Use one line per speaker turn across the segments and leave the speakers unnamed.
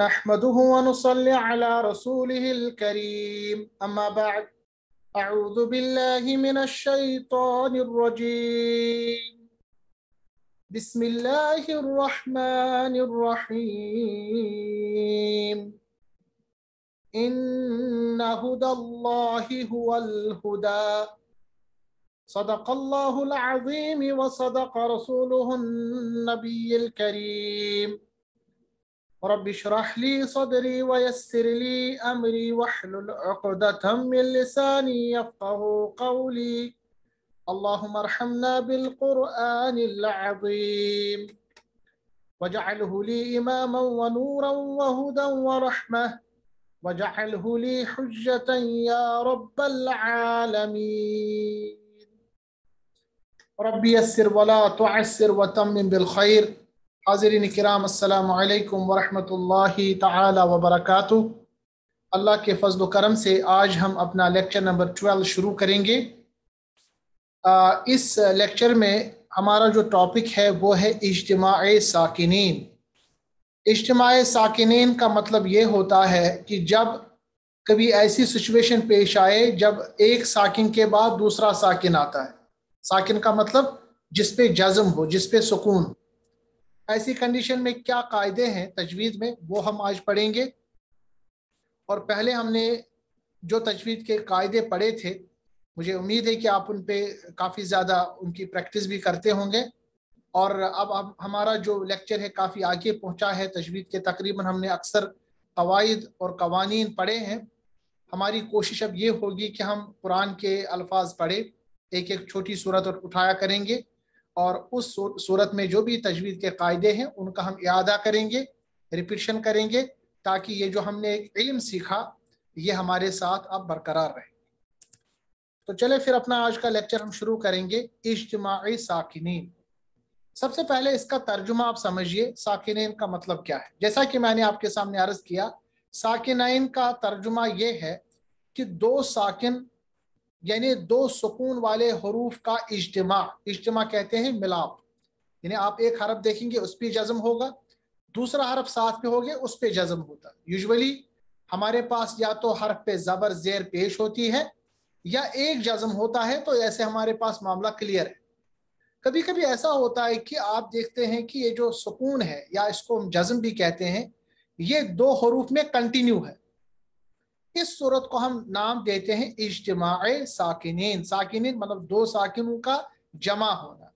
نحمده ونصلي على رسوله الكريم أما بعد أعوذ بالله من الشيطان الرجيم بسم الله الرحمن الرحيم إن هدى الله هو الهدى صدق الله العظيم وصدق رسوله النبي الكريم رب اشرح لي صدري ويسر لي أمري واحلل عقدة من لساني يفقه قولي اللهم ارحمنا بالقرآن العظيم وجعله لي إماما ونورا وهدى ورحمة وجعله لي حجة يا رب العالمين رب يسر ولا تعسر وتمم بالخير हाजरीन कराम अल्लाम वरहमतुल्लाहि ताला अल्लाह के फजल करम से आज हम अपना लेक्चर नंबर ट्वेल्व शुरू करेंगे इस लेक्चर में हमारा जो टॉपिक है वो है इज्तम साकिनीन इजमा साकिनीन का मतलब ये होता है कि जब कभी ऐसी सिचुएशन पेश आए जब एक साकिन के बाद दूसरा साकिन आता है साकिन का मतलब जिसपे जज्म हो जिसपे सुकून हो ऐसी कंडीशन में क्या कायदे हैं तजवीज़ में वो हम आज पढ़ेंगे और पहले हमने जो तजवीज़ के कायदे पढ़े थे मुझे उम्मीद है कि आप उन पर काफ़ी ज़्यादा उनकी प्रैक्टिस भी करते होंगे और अब अब हमारा जो लेक्चर है काफ़ी आगे पहुंचा है तजवीज़ के तकरीबन हमने अक्सर कवायद और कवानीन पढ़े हैं हमारी कोशिश अब ये होगी कि हम कुरान के अल्फाज पढ़े एक एक छोटी सूरत उठाया करेंगे और उस सूरत में जो भी तजवीज़ के कायदे हैं उनका हम अदा करेंगे रिपीशन करेंगे ताकि ये जो हमने एक इल्म सीखा ये हमारे साथ अब बरकरार रहे तो चले फिर अपना आज का लेक्चर हम शुरू करेंगे इज्तमाही साकिनीन सबसे पहले इसका तर्जुमा आप समझिए साकिनीन का मतलब क्या है जैसा कि मैंने आपके सामने अर्ज किया साकिनाइन का तर्जुमा यह है कि दो साकिन यानी दो सुकून वाले हरूफ का इज्तमा इज्तमा कहते हैं मिलाप यानी आप एक हरफ देखेंगे उस पर जज्म होगा दूसरा हरफ साथ पे हो गया उस पर जज्म होता यूजली हमारे पास या तो हरफ पे जबर जेर पेश होती है या एक जज्म होता है तो ऐसे हमारे पास मामला क्लियर है कभी कभी ऐसा होता है कि आप देखते हैं कि ये जो सुकून है या इसको हम जज्म भी कहते हैं ये दो हरूफ में कंटिन्यू है इस सूरत को हम नाम देते हैं इजमा साकिन साकिन मतलब दो साकिनों का जमा होना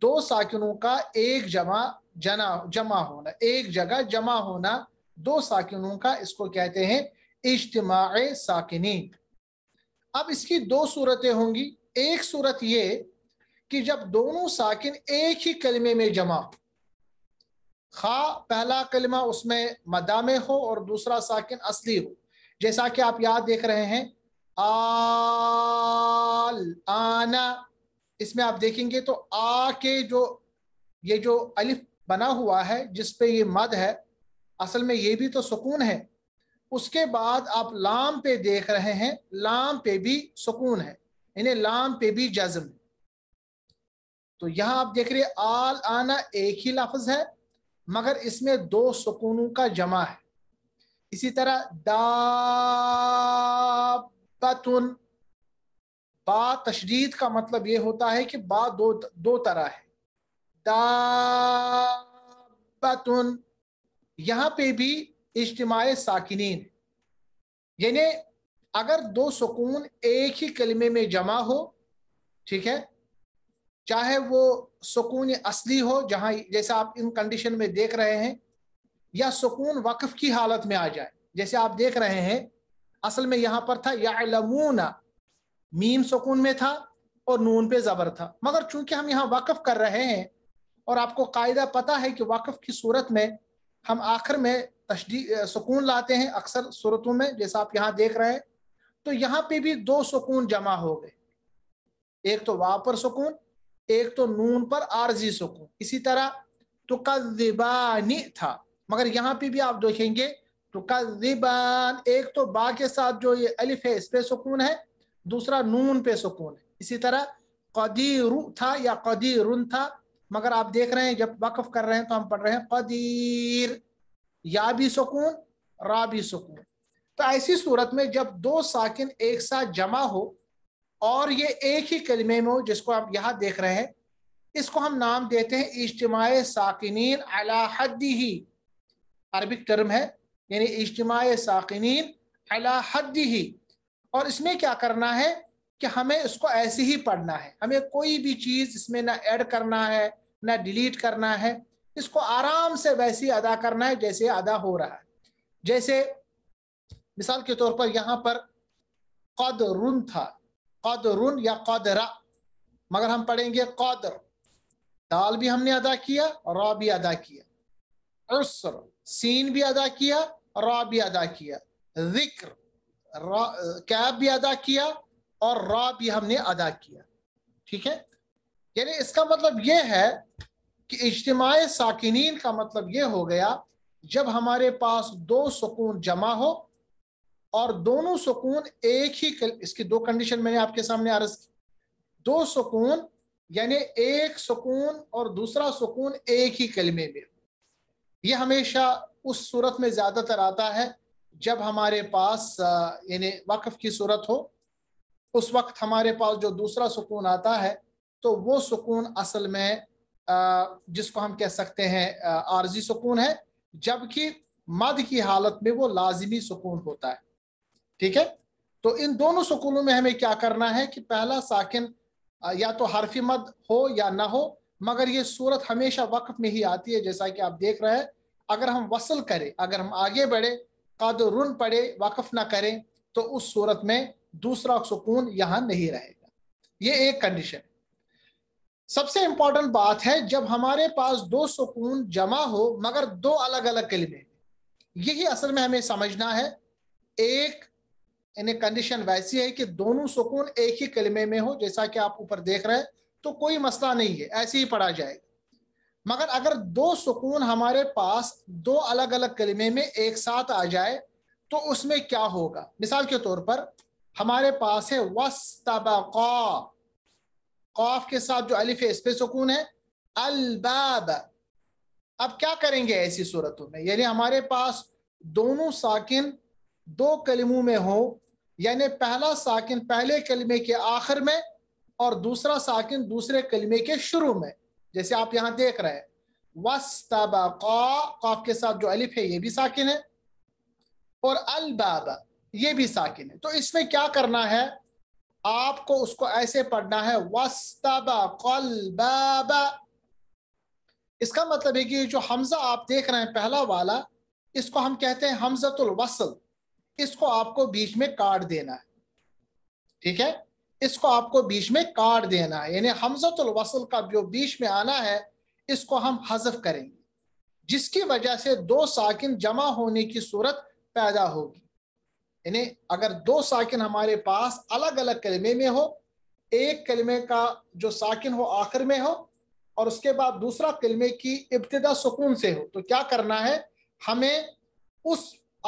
दो साकिनों का एक जमा जना जमा होना एक जगह जमा होना दो साकिनों का इसको कहते हैं इज्तमा साकिन अब इसकी दो सूरतें होंगी एक सूरत ये कि जब दोनों साकिन एक ही कलमे में जमा हो खा पहला कलमा उसमें मदा में हो और दूसरा साकिन असली हो जैसा कि आप याद देख रहे हैं आल आना इसमें आप देखेंगे तो आ के जो ये जो अलिफ बना हुआ है जिस पे ये मद है असल में ये भी तो सुकून है उसके बाद आप लाम पे देख रहे हैं लाम पे भी सुकून है यानी लाम पे भी जज्म तो यहां आप देख रहे आल आना एक ही लफ्ज है मगर इसमें दो सुकूनों का जमा है इसी तरह दाबतुन बा तशरीद का मतलब ये होता है कि बा दो दो तरह है दाबतुन यहां पे भी इज्तमाय साकिन यानी अगर दो सुकून एक ही कलमे में जमा हो ठीक है चाहे वो सुकून असली हो जहां जैसा आप इन कंडीशन में देख रहे हैं या सुकून वक्फ की हालत में आ जाए जैसे आप देख रहे हैं असल में यहां पर था यालमूना मीम सुकून में था और नून पे ज़बर था मगर चूंकि हम यहाँ वक्फ कर रहे हैं और आपको कायदा पता है कि वक्फ की सूरत में हम आखिर में तशदी सुकून लाते हैं अक्सर सूरतों में जैसा आप यहाँ देख रहे हैं तो यहाँ पे भी दो सुकून जमा हो गए एक तो वाह पर सुकून एक तो नून पर आरजी सुकून इसी तरह तो था मगर यहाँ पे भी आप देखेंगे तो कजिबान एक तो बा के साथ जो ये अलिफ है इस पे सुकून है दूसरा नून पे सुकून है इसी तरह कदीरु था या कदीरुन था मगर आप देख रहे हैं जब वक्फ कर रहे हैं तो हम पढ़ रहे हैं कदीर या भी सुकून रा भी सुकून तो ऐसी सूरत में जब दो साकिन एक साथ जमा हो और ये एक ही कलमे में हो जिसको आप यहाँ देख रहे हैं इसको हम नाम देते हैं इज्तम साकििन अला हद ही अरबिक टर्म है यानी इजमा साकिन अला हद ही और इसमें क्या करना है कि हमें इसको ऐसे ही पढ़ना है हमें कोई भी चीज़ इसमें ना ऐड करना है ना डिलीट करना है इसको आराम से वैसे अदा करना है जैसे अदा हो रहा है जैसे मिसाल के तौर पर यहाँ पर कदरुन था कदरुन या कदरा मगर हम पढ़ेंगे कदर दाल भी हमने अदा किया और रा भी अदा किया उसर सीन भी अदा किया रा भी अदा किया जिक्र कैब भी अदा किया और रा भी हमने अदा किया ठीक है यानी इसका मतलब यह है कि इज्तम साकिनीन का मतलब यह हो गया जब हमारे पास दो सुकून जमा हो और दोनों सुकून एक ही इसकी दो कंडीशन मैंने आपके सामने अर्ज की दो सुकून यानी एक सुकून और दूसरा सुकून एक ही कलमे में ये हमेशा उस सूरत में ज़्यादातर आता है जब हमारे पास यानी वक्फ की सूरत हो उस वक्त हमारे पास जो दूसरा सुकून आता है तो वो सुकून असल में जिसको हम कह सकते हैं आर्जी सुकून है जबकि मद की हालत में वो लाजमी सुकून होता है ठीक है तो इन दोनों सुकूनों में हमें क्या करना है कि पहला साकिन या तो हरफी मद हो या ना हो मगर ये सूरत हमेशा वक्फ में ही आती है जैसा कि आप देख रहे हैं अगर हम वसल करें अगर हम आगे बढ़े रुन पड़े वक्फ ना करें तो उस सूरत में दूसरा सुकून यहाँ नहीं रहेगा ये एक कंडीशन सबसे इंपॉर्टेंट बात है जब हमारे पास दो सुकून जमा हो मगर दो अलग अलग कलमे यही असल में हमें समझना है एक कंडीशन वैसी है कि दोनों सुकून एक ही कलमे में हो जैसा कि आप ऊपर देख रहे हैं तो कोई मसला नहीं है ऐसे ही पढ़ा जाएगा मगर अगर दो सुकून हमारे पास दो अलग अलग कलमे में एक साथ आ जाए तो उसमें क्या होगा मिसाल के तौर पर हमारे पास है वस्तबा के साथ जो अलिफ है इस पे सुकून है अलबाब अब क्या करेंगे ऐसी सूरतों में यानी हमारे पास दोनों साकिन दो कलमों में हो यानी पहला साकिन पहले कलमे के आखिर में और दूसरा साकिन दूसरे कलमे के शुरू में जैसे आप यहां देख रहे हैं वस्तबा के साथ जो अलिफ है ये भी साकिन है और अलबाबा ये भी साकिन है तो इसमें क्या करना है आपको उसको ऐसे पढ़ना है वस्तबा इसका मतलब है कि जो हमजा आप देख रहे हैं पहला वाला इसको हम कहते हैं हमजतुल वसल इसको आपको बीच में काट देना है ठीक है इसको आपको बीच में काट देना है यानी हमजतुल वसल का जो बीच में आना है इसको हम हजफ करेंगे जिसकी वजह से दो साकिन जमा होने की सूरत पैदा होगी यानी अगर दो साकिन हमारे पास अलग अलग कलमे में हो एक कलमे का जो साकिन हो आखिर में हो और उसके बाद दूसरा कलमे की इब्तदा सुकून से हो तो क्या करना है हमें उस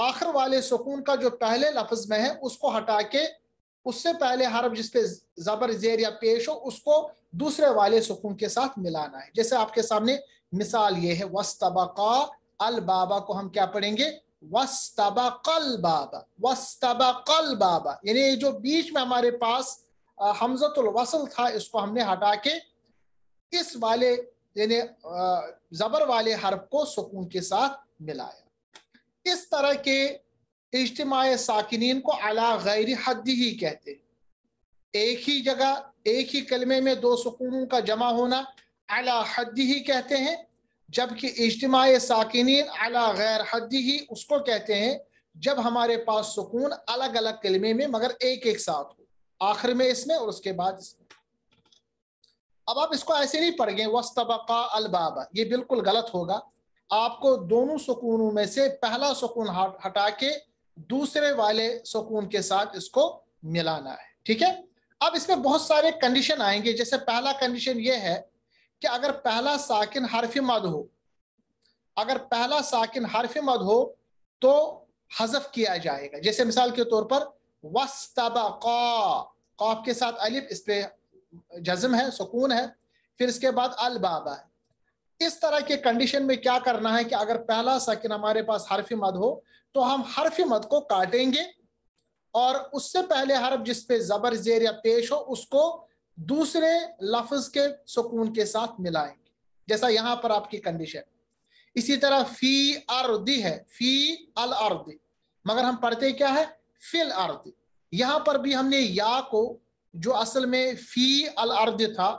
आखिर वाले सुकून का जो पहले लफ्ज में है उसको हटा के उससे पहले हरब जिस पे जबर जेर या पेश हो उसको दूसरे वाले सुकून के साथ मिलाना है जैसे आपके सामने मिसाल ये है वस्तबका अल बाबा को हम क्या पढ़ेंगे वस्तबकल बाबा वस्तबकल बाबा यानी जो बीच में हमारे पास हमजतुल वसल था इसको हमने हटा के इस वाले यानी जबर वाले हर्फ को सुकून के साथ मिलाया इस तरह के इज्तम साकिन को अला गैर हद ही कहते हैं एक ही जगह एक ही कलमे में दो सुकून का जमा होना अला हद ही कहते हैं जबकि इज्तम साकिन अला गैर हद ही उसको कहते हैं जब हमारे पास सुकून अलग अलग कलमे में मगर एक एक साथ हो आखिर में इसमें और उसके बाद इसमें अब आप इसको ऐसे नहीं गए वस्तबका अलबाबा ये बिल्कुल गलत होगा आपको दोनों सुकूनों में से पहला सुकून हटा के दूसरे वाले सुकून के साथ इसको मिलाना है ठीक है अब इसमें बहुत सारे कंडीशन आएंगे जैसे पहला कंडीशन ये है कि अगर पहला साकिन हरफ मद हो अगर पहला साकिन हरफ मद हो तो हजफ किया जाएगा जैसे मिसाल के तौर पर वस्तबा के साथ अलिफ इस पे जज्म है सुकून है फिर इसके बाद अलबाबा है इस तरह के कंडीशन में क्या करना है कि अगर पहला सकिन हमारे पास हरफी मद हो तो हम हरफी मद को काटेंगे और उससे पहले हरफ जिस पे जबर जेर या पेश हो उसको दूसरे लफ्ज के सुकून के साथ मिलाएंगे जैसा यहां पर आपकी कंडीशन इसी तरह फी अर्दी है फी अल अर्दी मगर हम पढ़ते क्या है फिल अर्दी यहां पर भी हमने या को जो असल में फी अल अर्द था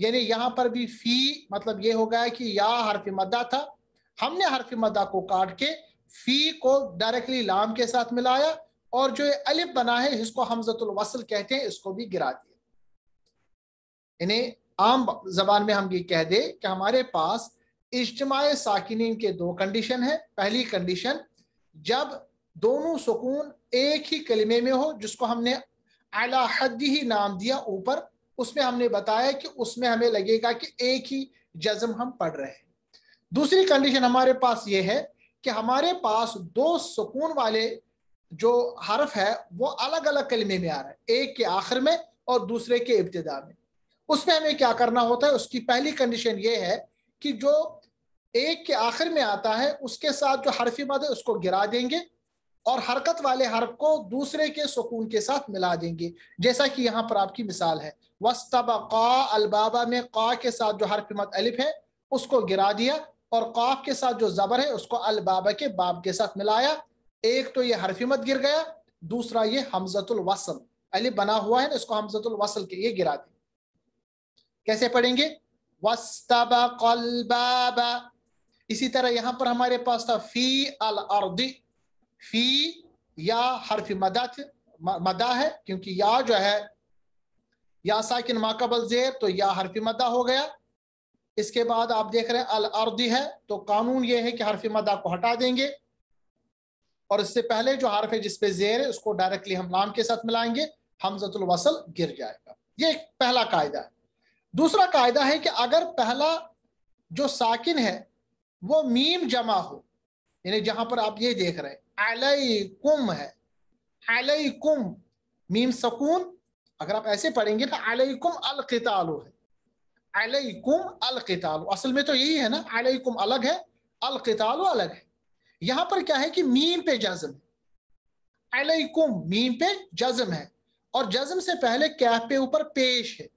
यानी यहां पर भी फी मतलब ये हो गया कि या हरफ मदा था हमने हरफ मदा को काट के फी को डायरेक्टली लाम के साथ मिलाया और जो अलिफ बना है इसको हमजतुल वसल कहते हैं इसको भी गिरा दिया यानी आम जबान में हम ये कह दे कि हमारे पास इज्तमाय साकििन के दो कंडीशन है पहली कंडीशन जब दोनों सुकून एक ही कलमे में हो जिसको हमने अला हद ही नाम दिया ऊपर उसमें हमने बताया कि उसमें हमें लगेगा कि एक ही जज्म हम पढ़ रहे हैं दूसरी कंडीशन हमारे पास ये है कि हमारे पास दो सुकून वाले जो हरफ है वो अलग अलग कलमे में आ रहा है एक के आखिर में और दूसरे के इब्तदा में उसमें हमें क्या करना होता है उसकी पहली कंडीशन ये है कि जो एक के आखिर में आता है उसके साथ जो हरफी मद है उसको गिरा देंगे और हरकत वाले हर को दूसरे के सुकून के साथ मिला देंगे जैसा कि यहाँ पर आपकी मिसाल है वस्तबा अलबाबा में का के साथ जो हरफ मत अलिफ है उसको गिरा दिया और काफ के साथ जो जबर है उसको अलबाबा के बाब के साथ मिलाया एक तो ये मत गिर गया दूसरा ये हमजतुल वसल अलिफ बना हुआ है ना इसको हमजतुल वसल के ये गिरा दी कैसे पढ़ेंगे वस्तबा इसी तरह यहाँ पर हमारे पास था फी अल अर्दी फी या हरफ मदा मदा है क्योंकि या जो है या साकिन माकबल जेर तो या हरफ मदा हो गया इसके बाद आप देख रहे हैं अल अर्दी है तो कानून ये है कि हरफ मदा को हटा देंगे और इससे पहले जो हरफ है जिसपे जेर है उसको डायरेक्टली हम नाम के साथ मिलाएंगे हमजतुल वसल गिर जाएगा ये पहला कायदा है दूसरा कायदा है कि अगर पहला जो साकिन है वो मीम जमा हो यानी जहां पर आप ये देख रहे हैं अलैकुम है अलैकुम मीम सकून अगर आप ऐसे पढ़ेंगे तो अलैकुम अलकितालु है अलैकुम कितालो असल में तो यही है ना अलैकुम अलग है अलकितालु अलग है यहां पर क्या है कि मीम पे जज्म अलैकुम मीम पे जज्म है और जज्म से पहले कैफ पे ऊपर पेश है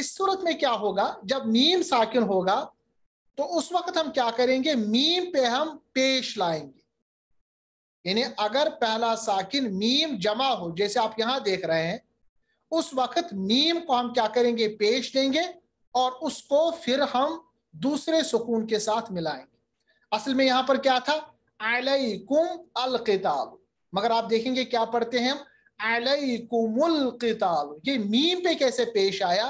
इस सूरत में क्या होगा जब मीम साकिन होगा तो उस वक्त हम क्या करेंगे मीम पे हम पेश लाएंगे यानी अगर पहला साकिन मीम जमा हो जैसे आप यहां देख रहे हैं उस वक्त मीम को हम क्या करेंगे पेश देंगे और उसको फिर हम दूसरे सुकून के साथ मिलाएंगे असल में यहां पर क्या था कुम अल किताब मगर आप देखेंगे क्या पढ़ते हैं हम किताब ये मीम पे कैसे पेश आया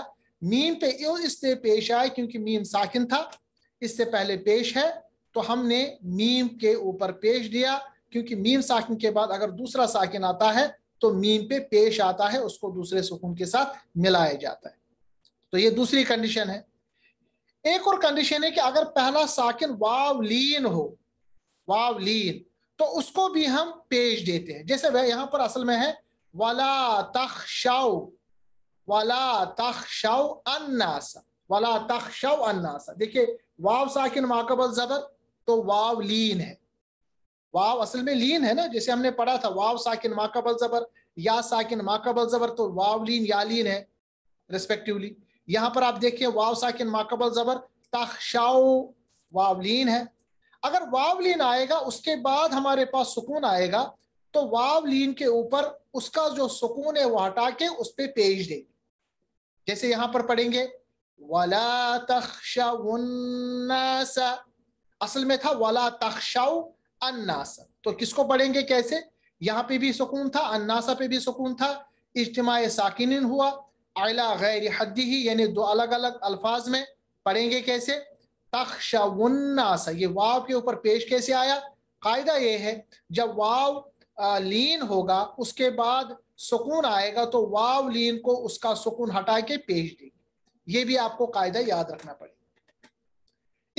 मीम पे इसलिए पेश आया क्योंकि मीम साकिन था इससे पहले पेश है तो हमने मीम के ऊपर पेश दिया क्योंकि मीम साकिन के बाद अगर दूसरा साकिन आता है तो मीम पे पेश आता है उसको दूसरे सुकून के साथ मिलाया जाता है तो ये दूसरी कंडीशन है एक और कंडीशन है कि अगर पहला साकिन वावलीन हो वावलीन तो उसको भी हम पेश देते हैं जैसे वह यहां पर असल में है वाला शाओ वाला शाओ अन्नासा वाला तख शाओ अन्नासा देखिए वाव साकिन माकबल जबर तो वाव लीन है वाव असल में लीन है ना जैसे हमने पढ़ा था वाव साकिन माकबल जबर या साकिन माकबल जबर तो वाव लीन या लीन है रेस्पेक्टिवली यहां पर आप देखिए वाव साकिन माकबल जबर तखशाओ वावलीन है अगर वावलीन आएगा उसके बाद हमारे पास सुकून आएगा तो वावलीन के ऊपर उसका जो सुकून है वो हटा के उस पर पे पेज दे जैसे यहां पर पढ़ेंगे वला तख्शा असल में था वला तख्शाऊ अन्नासा तो किसको पढ़ेंगे कैसे यहाँ पे भी सुकून था अन्नासा पे भी सुकून था इज्तम साकिन हुआ आयला गैर हद्दी ही यानी दो अलग अलग अल्फाज में पढ़ेंगे कैसे तखशवन्नासा ये वाव के ऊपर पेश कैसे आया कायदा ये है जब वाव लीन होगा उसके बाद सुकून आएगा तो वाव लीन को उसका सुकून हटा के पेश देंगे ये भी आपको कायदा याद रखना पड़ेगा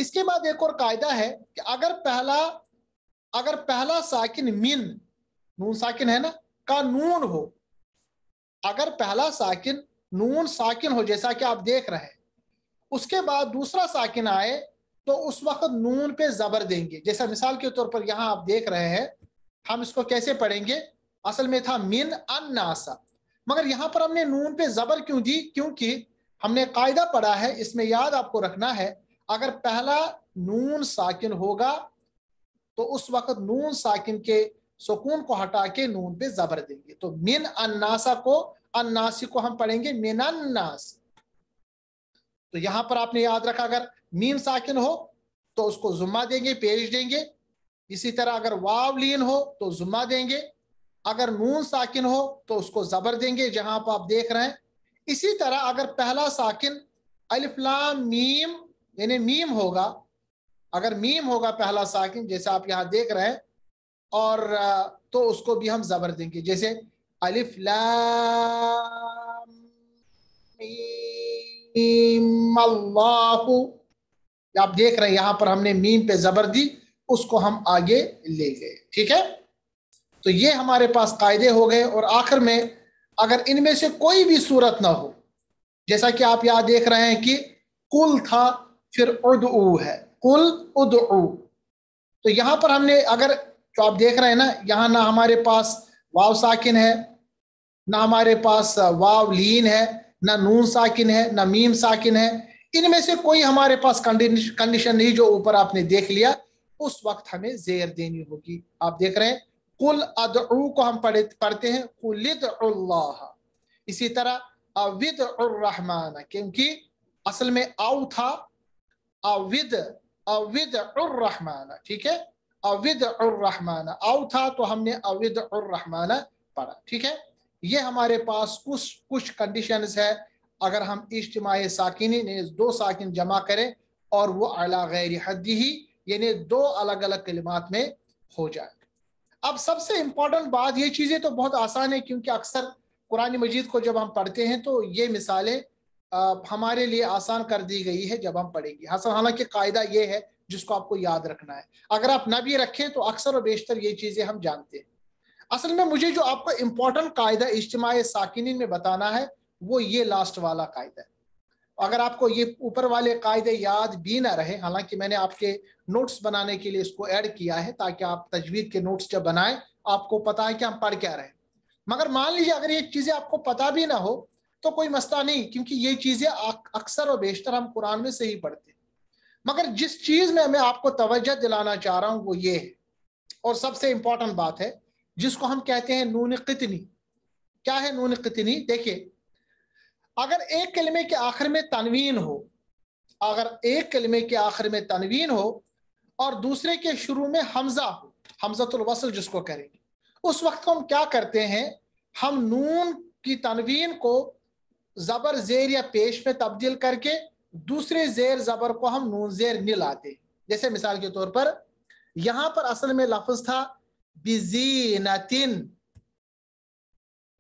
इसके बाद एक और कायदा है कि अगर पहला अगर पहला साकिन मिन नून साकिन है ना का नून हो अगर पहला साकिन नून साकिन हो जैसा कि आप देख रहे हैं उसके बाद दूसरा साकिन आए तो उस वक्त नून पे जबर देंगे जैसा मिसाल के तौर पर यहां आप देख रहे हैं हम इसको कैसे पढ़ेंगे असल में था मिन अन्नासा मगर यहां पर हमने नून पे जबर क्यों दी क्योंकि हमने कायदा पढ़ा है इसमें याद आपको रखना है अगर पहला नून साकिन होगा तो उस वक्त नून साकिन के सुकून को हटा के नून पे जबर देंगे तो मिन अन्नासा को अन्नासी को हम पढ़ेंगे अन्नास तो यहां पर आपने याद रखा अगर मीम साकिन हो तो उसको जुम्मा देंगे पेश देंगे इसी तरह अगर वाव लीन हो तो जुम्मा देंगे अगर नून साकिन हो तो उसको जबर देंगे जहां पर आप देख रहे हैं इसी तरह अगर पहला साकिन अलिफ्लाम मीम यानी मीम होगा अगर मीम होगा पहला साकिन जैसे आप यहाँ देख रहे हैं और तो उसको भी हम जबर देंगे जैसे अलिफ लाह आप देख रहे हैं यहां पर हमने मीम पे जबर दी उसको हम आगे ले गए ठीक है तो ये हमारे पास कायदे हो गए और आखिर में अगर इनमें से कोई भी सूरत ना हो जैसा कि आप यहां देख रहे हैं कि कुल था फिर उर्दू है कुल उदू तो यहां पर हमने अगर जो आप देख रहे हैं ना यहाँ ना हमारे पास वाव साकिन है ना हमारे पास वाव लीन है ना नून साकिन है ना मीम साकिन है इनमें से कोई हमारे पास कंडीशन नहीं जो ऊपर आपने देख लिया उस वक्त हमें जेर देनी होगी आप देख रहे हैं कुल अदू को हम पढ़े पढ़ते हैं कुलिद इसी तरह अविद रहमान क्योंकि असल में आउ था अविद अविद उर्रहमाना ठीक है अविद उर्रहमाना आउ था तो हमने अविद उर्रहमाना पढ़ा ठीक है ये हमारे पास कुछ कुछ कंडीशन है अगर हम इज्तमाही साकिनी दो साकिन जमा करें और वो अला गैर हद ही यानी दो अलग अलग कलिमात में हो जाए अब सबसे इंपॉर्टेंट बात ये चीज़ें तो बहुत आसान है क्योंकि अक्सर कुरानी मजीद को जब हम पढ़ते हैं तो ये मिसालें हमारे लिए आसान कर दी गई है जब हम पढ़ेंगे हसन हाँ, हालांकि कायदा ये है जिसको आपको याद रखना है अगर आप ना भी रखें तो अक्सर और बेशतर ये चीजें हम जानते हैं असल में मुझे जो आपको इम्पोर्टेंट कायदा इज्तम साकिन में बताना है वो ये लास्ट वाला कायदा है अगर आपको ये ऊपर वाले कायदे याद भी ना रहे हालांकि मैंने आपके नोट्स बनाने के लिए इसको ऐड किया है ताकि आप तजवीद के नोट्स जब बनाएं आपको पता है कि हम पढ़ क्या रहे मगर मान लीजिए अगर ये चीज़ें आपको पता भी ना हो तो कोई मसला नहीं क्योंकि ये चीजें अक्सर और बेशतर हम कुरान में से ही पढ़ते हैं मगर जिस चीज में मैं आपको तवज्जो दिलाना चाह रहा हूं वो ये है और सबसे इंपॉर्टेंट बात है जिसको हम कहते हैं नून कितनी क्या है नून कितनी देखिए अगर एक कलमे के आखिर में तनवीन हो अगर एक कलमे के आखिर में तनवीन हो और दूसरे के शुरू में हमजा हो हमजतुलवसल जिसको करेंगे उस वक्त हम क्या करते हैं हम नून की तनवीन को जबर जेर या पेश में तब्दील करके दूसरे जेर जबर को हम नून जेर नील आते जैसे मिसाल के तौर पर यहां पर असल में लफ्ज था तीन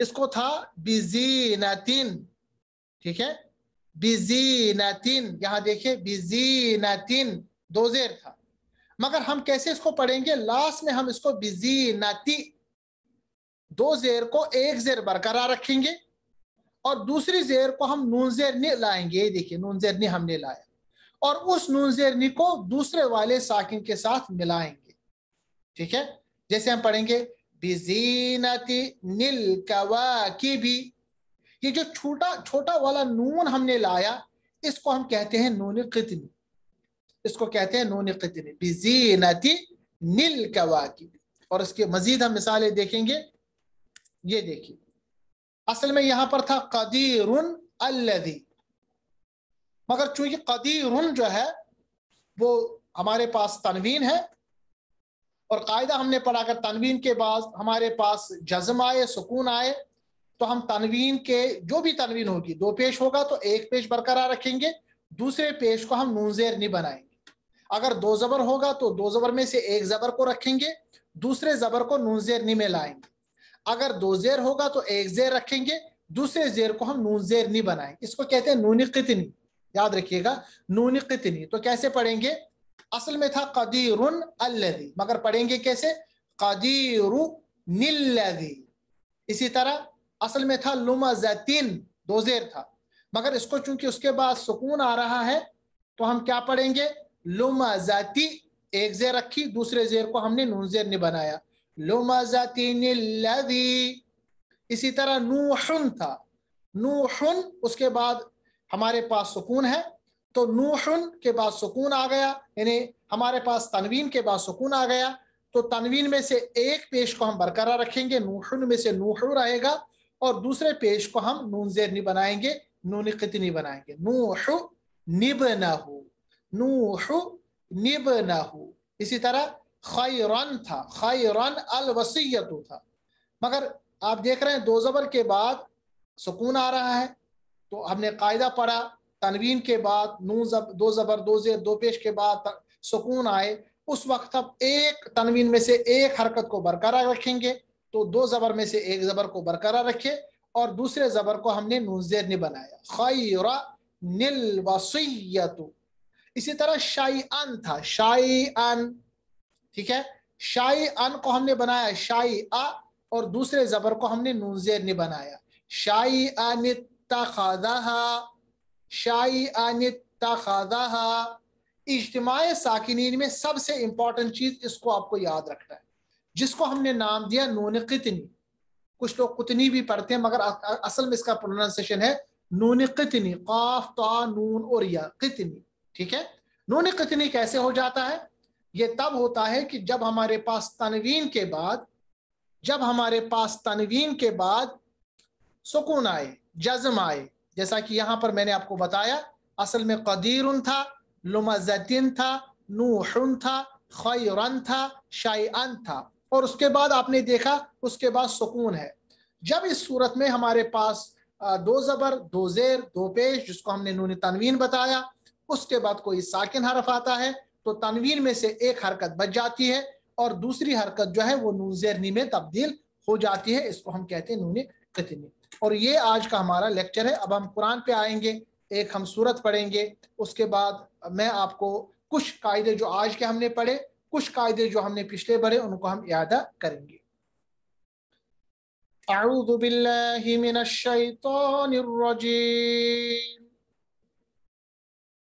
इसको था तीन ठीक है तीन यहां देखिए तीन दो जेर था मगर हम कैसे इसको पढ़ेंगे लास्ट में हम इसको बिजीनती दो जेर को एक जेर बरकरार रखेंगे और दूसरी जेर को हम नून जेर नि लाएंगे ये देखिए नून जेर नि हमने लाया और उस नून जेर नि को दूसरे वाले साकिन के साथ मिलाएंगे ठीक है जैसे हम पढ़ेंगे बिजीनती नील कवा की भी ये जो छोटा छोटा वाला नून हमने लाया इसको हम कहते हैं नून कितनी इसको कहते हैं नून कितनी बिजीनती नील कवा की और इसके मजीद हम मिसालें देखेंगे ये देखिए असल में यहां पर था कदीर अल्लदी मगर चूंकि कदीर जो है वो हमारे पास तनवीन है और कायदा हमने पढ़ा कर तनवीन के बाद हमारे पास जज्म आए सुकून आए तो हम तनवीन के जो भी तनवीन होगी दो पेश होगा तो एक पेश बरकरार रखेंगे दूसरे पेश को हम नूनजेर नहीं बनाएंगे अगर दो जबर होगा तो दो जबर में से एक जबर को रखेंगे दूसरे जबर को नूनजेर नहीं में लाएंगे अगर दो जेर होगा तो एक जेर रखेंगे दूसरे जेर को हम नून जेर नहीं बनाएंगे इसको कहते हैं नूनी कितनी याद रखिएगा नूनी कितनी तो कैसे पढ़ेंगे असल में था कदीर अल्लदी मगर पढ़ेंगे कैसे कदीर नीलदी इसी तरह असल में था लुमजतिन दो जेर था मगर इसको चूंकि उसके बाद सुकून आ रहा है तो हम क्या पढ़ेंगे लुमजती एक जेर रखी दूसरे जेर को हमने नून जेर नहीं बनाया लुमजतिन इसी तरह नूहन था नूहन उसके बाद हमारे पास सुकून है तो नूहन के बाद सुकून आ गया यानी हमारे पास तनवीन के बाद सुकून आ गया तो तनवीन में से एक पेश को हम बरकरार रखेंगे नूहन में से नूहु रहेगा और दूसरे पेश को हम नून जेर नहीं बनाएंगे नून कितनी बनाएंगे नूहु निब ना नूहु निब इसी तरह खैरन था खैरन अल वसीयतु था मगर आप देख रहे हैं दो ज़बर के बाद सुकून आ रहा है तो हमने कायदा पढ़ा तनवीन के बाद नू जब दो ज़बर दो जेर दो पेश के बाद सुकून आए उस वक्त हम एक तनवीन में से एक हरकत को बरकरार रखेंगे तो दो ज़बर में से एक ज़बर को बरकरार रखे और दूसरे ज़बर को हमने नू जेर ने बनाया खैरा निल वसीयतु इसी तरह शाई अन था शाई अन ठीक है शाही अन को हमने बनाया शाही आ और दूसरे जबर को हमने नूनजेर ने बनाया शाही अनित शाही अन तखादा इज्तमाय साकििन में सबसे इंपॉर्टेंट चीज इसको आपको याद रखना है जिसको हमने नाम दिया नून कितनी कुछ लोग कुतनी भी पढ़ते हैं मगर असल में इसका प्रोनाउंसिएशन है नून कितनी काफ ता नून और या कितनी ठीक है नून कितनी कैसे हो जाता है ये तब होता है कि जब हमारे पास तनवीन के बाद जब हमारे पास तनवीन के बाद सुकून आए जज्म आए जैसा कि यहाँ पर मैंने आपको बताया असल में कदीर था लुमजतिन था नूहन था खैरन था शायन था और उसके बाद आपने देखा उसके बाद सुकून है जब इस सूरत में हमारे पास दो ज़बर दो ज़ेर दो पेश जिसको हमने नून तनवीन बताया उसके बाद कोई साकिन हरफ आता है तो तनवीर में से एक हरकत बच जाती है और दूसरी हरकत जो है वो नून जैरनी में तब्दील हो जाती है इसको हम कहते हैं नून कतनी और ये आज का हमारा लेक्चर है अब हम कुरान पे आएंगे एक हम सूरत पढ़ेंगे उसके बाद मैं आपको कुछ कायदे जो आज के हमने पढ़े कुछ कायदे जो हमने पिछले पढ़े उनको हम यादा करेंगे أعوذ بالله من الشيطان الرجيم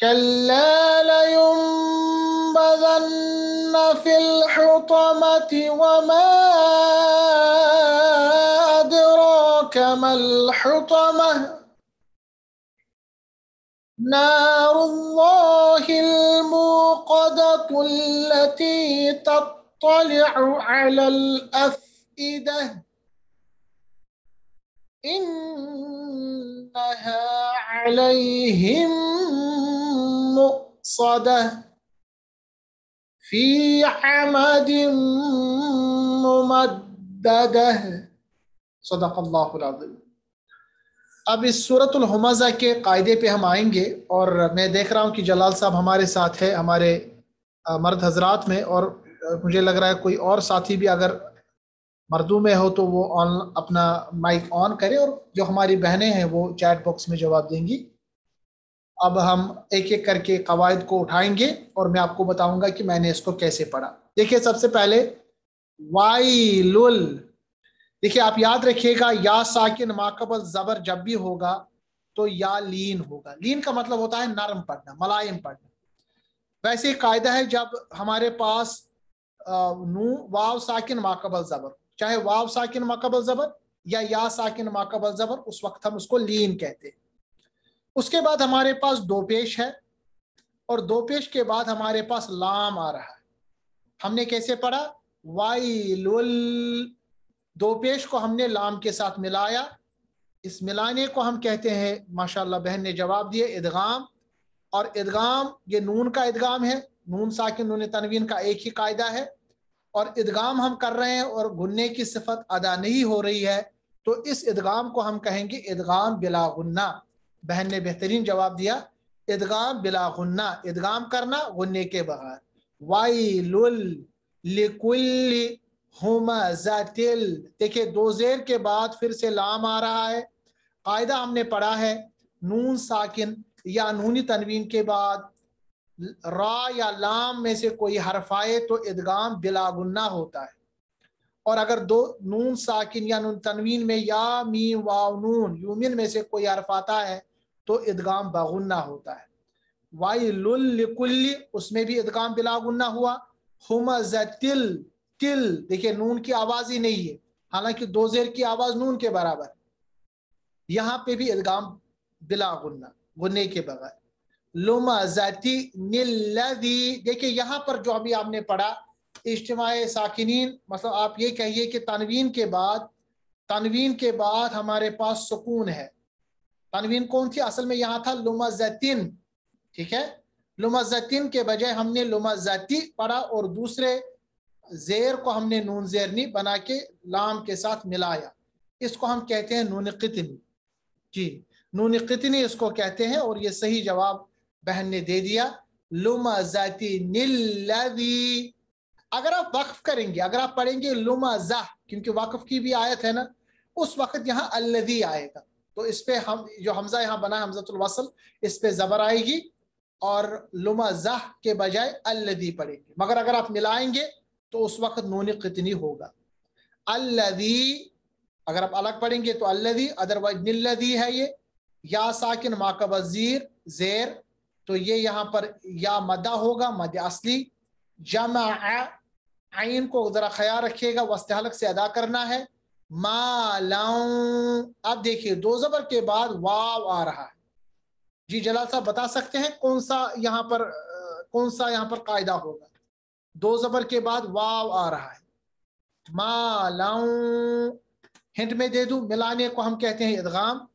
كلا لينبذن في الحطمة وما أدراك ما الحطمة نار الله الموقدة التي تطلع على الأفئدة إنها عليهم مؤصده في عمد ممدده الله العظيم अब इस सूरत हमज़ा के कायदे पे हम आएंगे और मैं देख रहा हूँ कि जलाल साहब हमारे साथ है हमारे मर्द हजरात में और मुझे लग रहा है कोई और साथी भी अगर मर्दों में हो तो वो ऑन अपना माइक ऑन करे और जो हमारी बहनें हैं वो चैट बॉक्स में जवाब देंगी अब हम एक एक करके कवायद को उठाएंगे और मैं आपको बताऊंगा कि मैंने इसको कैसे पढ़ा देखिए सबसे पहले वाइलुल देखिए आप याद रखिएगा या साकिन माकबल जबर जब भी होगा तो या लीन होगा लीन का मतलब होता है नरम पढ़ना मलायम पढ़ना वैसे कायदा है जब हमारे पास नू वाव साकिन माकबल जबर चाहे वाव साकिन माकबल जबर या या साकिन माकबल जबर उस वक्त हम उसको लीन कहते हैं उसके बाद हमारे पास दो पेश है और दो पेश के बाद हमारे पास लाम आ रहा है हमने कैसे पढ़ा लुल दो पेश को हमने लाम के साथ मिलाया इस मिलाने को हम कहते हैं माशाल्लाह बहन ने जवाब दिए इदगाम और इदगाम ये नून का इदगाम है नून साकिन नून तनवीन का एक ही कायदा है और इदगाम हम कर रहे हैं और गुन्ने की सिफत अदा नहीं हो रही है तो इस इदगाम को हम कहेंगे इदगाम बिला गुन्ना बहन ने बेहतरीन जवाब दिया इदगाम बिला गुन्ना इदगाम करना गुन्ने के बगैर वाइलुल लिकुल्ली हुमजातिल देखिए दो जेर के बाद फिर से लाम आ रहा है कायदा हमने पढ़ा है नून साकिन या नूनी तनवीन के बाद रा या लाम में से कोई हरफ आए तो इदगाम गुन्ना होता है और अगर दो नून साकिन या नून तनवीन में या मी वाव नून यूमिन में से कोई हर्फ आता है तो इदगाम बागुन्ना होता है वाई वाइलुल्लिकुल्ली उसमें भी इदगाम बिलागुन्ना हुआ हमजतिल तिल देखिये नून की आवाज ही नहीं है हालांकि दो जेर की आवाज नून के बराबर यहाँ पे भी इदगाम बिलागुन्ना गुन्ने के बगैर लुम जती देखिये यहाँ पर जो अभी आपने पढ़ा इज्तमाय साकिनीन मतलब आप ये कहिए कि तनवीन के बाद तनवीन के बाद हमारे पास सुकून है तनवीन कौन थी असल में यहाँ था जैतिन ठीक है जैतिन के बजाय हमने जैती पढ़ा और दूसरे जेर को हमने नून जेरनी बना के लाम के साथ मिलाया इसको हम कहते हैं नून कितनी जी नून कितनी इसको कहते हैं और ये सही जवाब बहन ने दे दिया लुमाजती अगर आप वक्फ करेंगे अगर आप पढ़ेंगे लुमा क्योंकि वक्फ की भी आयत है ना उस वक्त यहाँ अल्लदी आएगा तो इस पे हम जो हमजा यहाँ बना हमजतुलवासल इस पे जबर आएगी और लुमा जह के बजाय अल्लदी पढ़ेंगे मगर अगर आप मिलाएंगे तो उस वक्त नून कितनी होगा अल्लदी अगर आप अलग पढ़ेंगे तो अल्लदी अदरवाइज निल्लदी है ये या साकिन माकबीर जेर तो ये यहाँ पर या मदा होगा मद असली जमा आइन को ज़रा ख्याल रखिएगा हलक से अदा करना है मालाऊं अब देखिए दो जबर के बाद वाव आ रहा है जी जलाल साहब बता सकते हैं कौन सा यहाँ पर कौन सा यहाँ पर कायदा होगा दो जबर के बाद वाव आ रहा है मालाऊं हिंट में दे दू मिलाने को हम कहते हैं इदगाम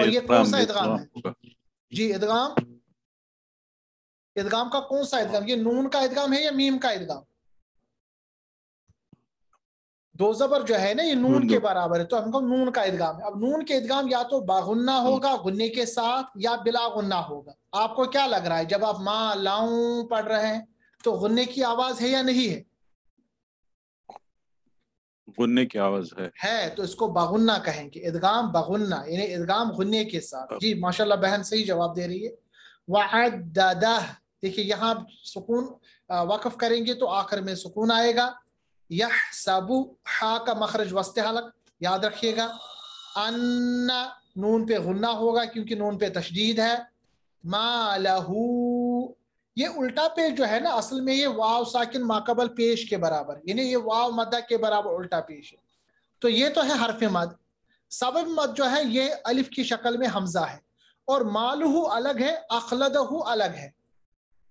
और ये कौन सा इदगाम है जी इदगाम इदगाम का कौन सा इदगाम ये नून का इदगाम है या मीम का इदगाम दो जबर जो है ना ये नून के बराबर है तो हमको नून का इदगाम है अब नून के इदगाम या तो बागुन्ना हम्म। होगा गुन्ने के साथ या बिलागुन्ना होगा आपको क्या लग रहा है जब आप माँ लाऊ पढ़ रहे हैं तो गुन्ने की आवाज है या नहीं है
गुन्ने की आवाज है
है तो इसको बागुन्ना कहेंगे इदगाम बागुन्ना यानी इदगाम गुन्ने के साथ जी माशाल्लाह बहन सही जवाब दे रही है वादा देखिए यहाँ सुकून वक़ करेंगे तो आखिर में सुकून आएगा यह सबू हा का मखरज वस्त हलक याद रखिएगा नून पे गुन्ना होगा क्योंकि नून पे तशदीद है मालहू ये उल्टा पेश जो है ना असल में ये वाव साकिन माकबल पेश के बराबर यानी ये वाव मदा के बराबर उल्टा पेश है तो ये तो है हरफ मद सब मद जो है ये अलिफ की शक्ल में हमजा है और मालहू अलग है अखलद अलग है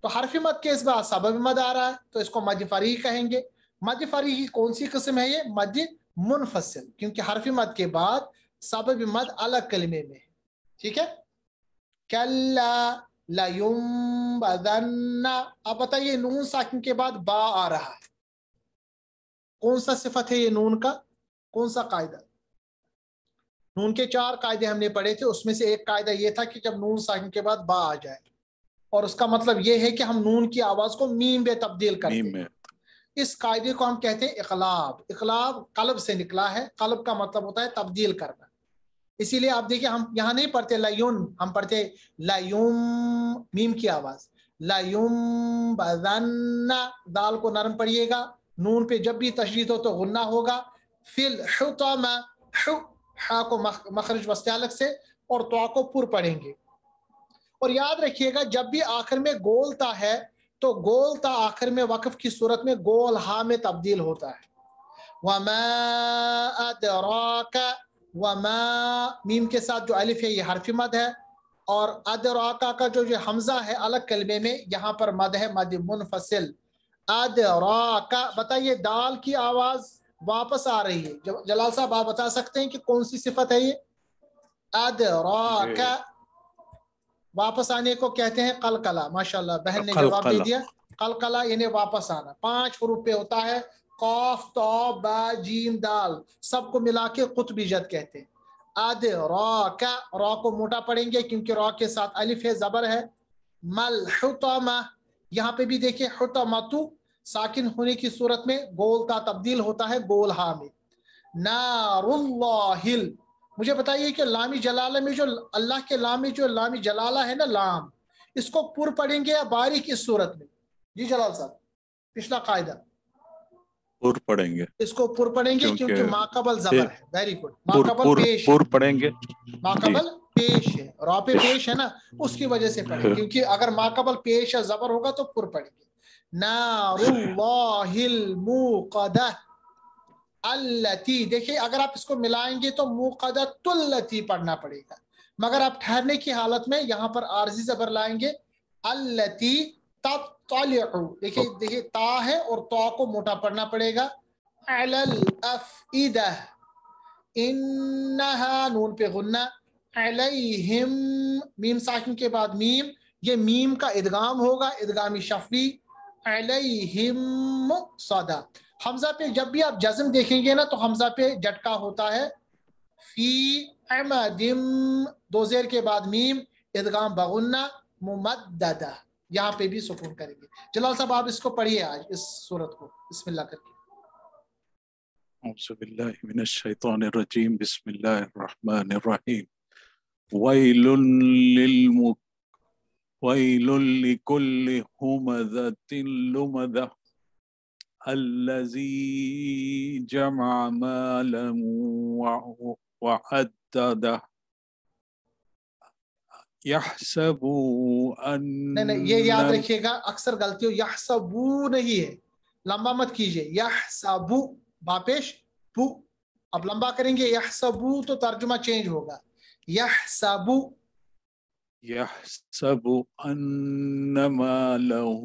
तो हरफी मत के इस बार सबब मद आ रहा है तो इसको मज फरी कहेंगे मज फरी की कौन सी किस्म है ये मज मुनफसल क्योंकि हरफी मत के बाद सबब मद अलग कलमे में है ठीक है कल्ला अब बताइए नून साकिन के बाद बा आ रहा है कौन सा सिफत है ये नून का कौन सा कायदा नून के चार कायदे हमने पढ़े थे उसमें से एक कायदा यह था कि जब नून साकिन के बाद बा आ जाए और उसका मतलब यह है कि हम नून की आवाज को मीम में तब्दील करें इस कायदे को हम कहते हैं इकलाब इकलाब कलब से निकला है कलब का मतलब होता है तब्दील करना इसीलिए आप देखिए हम यहाँ नहीं पढ़ते लयुन हम पढ़ते लयुम मीम की आवाज लयुम बदन्ना दाल को नरम पढ़िएगा नून पे जब भी तशरीद हो तो गुन्ना होगा फिल हा को मखरज वस्यालक से और तो को पुर पढ़ेंगे और याद रखिएगा जब भी आखिर में गोलता है तो गोलता आखिर में वक्फ की सूरत में गोल हा में तब्दील होता है वमा वमा मीम के साथ जो अलिफ है ये हरफी मद है और अदराका का जो ये हमजा है अलग कलमे में यहाँ पर मद है मद मुनफसिल अदराका बताइए दाल की आवाज़ वापस आ रही है जब जलाल साहब आप बता सकते हैं कि कौन सी सिफत है ये अद वापस आने को कहते हैं कलकला माशाल्लाह बहन ने जवाब दे दिया कलकला इन्हें वापस आना पांच रूप पे होता है कौफ तो जीम दाल सबको मिला के कुतबी जद कहते हैं अद रॉ रॉ को मोटा पड़ेंगे क्योंकि रॉ के साथ अलिफ है जबर है मल हुतमा यहाँ पे भी देखिए तू साकिन होने की सूरत में गोल का तब्दील होता है गोल हा में नारुल्लाहिल मुझे बताइए कि लामी जलाला में जो अल्लाह के लामी जो लामी जलाला है ना लाम इसको पुर पढ़ेंगे या बारी की सूरत में जी जलाल साहब पिछला कायदा पुर पढ़ेंगे इसको पुर पढ़ेंगे क्योंकि, क्योंकि माकबल जबर है वेरी गुड माकबल पेश पुर पढ़ेंगे माकबल पेश है रॉपे पेश है ना उसकी वजह से पढ़ेंगे क्योंकि अगर माकबल पेश या जबर होगा तो पुर पढ़ेंगे देखिए अगर आप इसको मिलाएंगे तो मुकदा तुल्लती पढ़ना पड़ेगा मगर आप ठहरने की हालत में यहाँ पर आरजी जबर लाएंगे अल्लती देखिए देखिए ता है और तो को मोटा पढ़ना पड़ेगा अलल अफ इन्नहा नून पे गुन्ना अलैहिम मीम साकिन के बाद मीम ये मीम का इदगाम होगा इदगामी शफी हमजा पे जब भी आप जज्म देखेंगे ना तो हमजा पे झटका होता है फी अमदिम दो जेर के बाद मीम इदगाम बगुन्ना मुमद्ददा यहाँ पे भी सुकून करेंगे जलाल साहब आप इसको पढ़िए आज इस सूरत को बिस्मिल्लाह करके
बिस्मिल्लाहिर्रहमानिर्रहीम वैलुन लिल ويل لكل همذة لمذة الذي جمع مالا وعدده यहसबू अन नहीं नहीं ये याद रखिएगा
अक्सर गलती हो यहसबू नहीं है लंबा मत कीजिए यहसबू बापेश बू अब लंबा करेंगे यहसबू तो तर्जुमा चेंज
होगा यहसबू يحسب أن له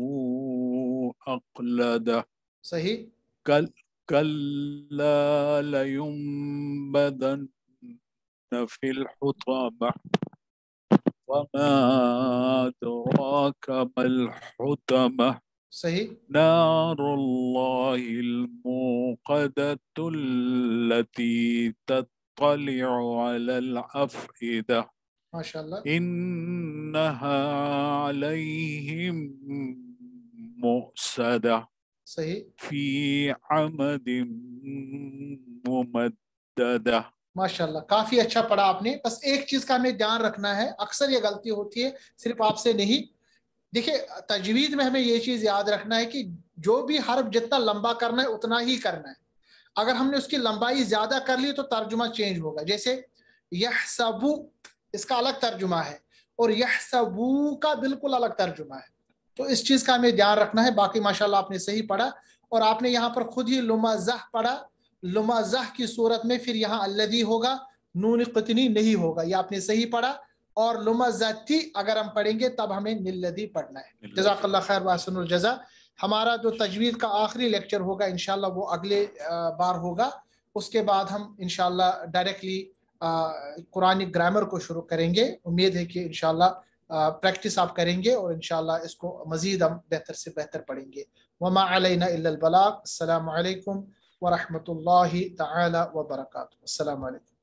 أقلده صحيح كل كلا لينبذن في الحطمة وما أدراك ما الحطمة صحيح نار الله الموقدة التي تطلع على الأفئدة माशाल्लाह इन्नहा
सही माशाल्लाह काफी अच्छा पढ़ा आपने बस एक चीज का हमें ध्यान रखना है अक्सर ये गलती होती है सिर्फ आपसे नहीं देखिए तजवीज में हमें ये चीज याद रखना है कि जो भी हर्फ जितना लंबा करना है उतना ही करना है अगर हमने उसकी लंबाई ज्यादा कर ली तो तर्जुमा चेंज होगा जैसे यह सबू इसका अलग तर्जुमा है और यह सबू का बिल्कुल अलग तर्जुमा है तो इस चीज़ का हमें ध्यान रखना है बाकी माशाल्लाह आपने सही पढ़ा और आपने यहाँ पर खुद ही लुमाजह पढ़ा लुमाजह की सूरत में फिर यहाँ अल्लदी होगा नून कितनी नहीं होगा ये आपने सही पढ़ा और लुमाजती अगर हम पढ़ेंगे तब हमें निल्लदी पढ़ना है जजाकल्ला खैर वासनजज़ा हमारा जो तजवीज़ का आखिरी लेक्चर होगा इनशाला वो अगले बार होगा उसके बाद हम इनशाला डायरेक्टली कुरानी ग्रामर को शुरू करेंगे उम्मीद है कि इन प्रैक्टिस आप करेंगे और इन इसको मज़ीद हम बेहतर से बेहतर पढ़ेंगे वमा असल वरहमल तबरक अल्लाम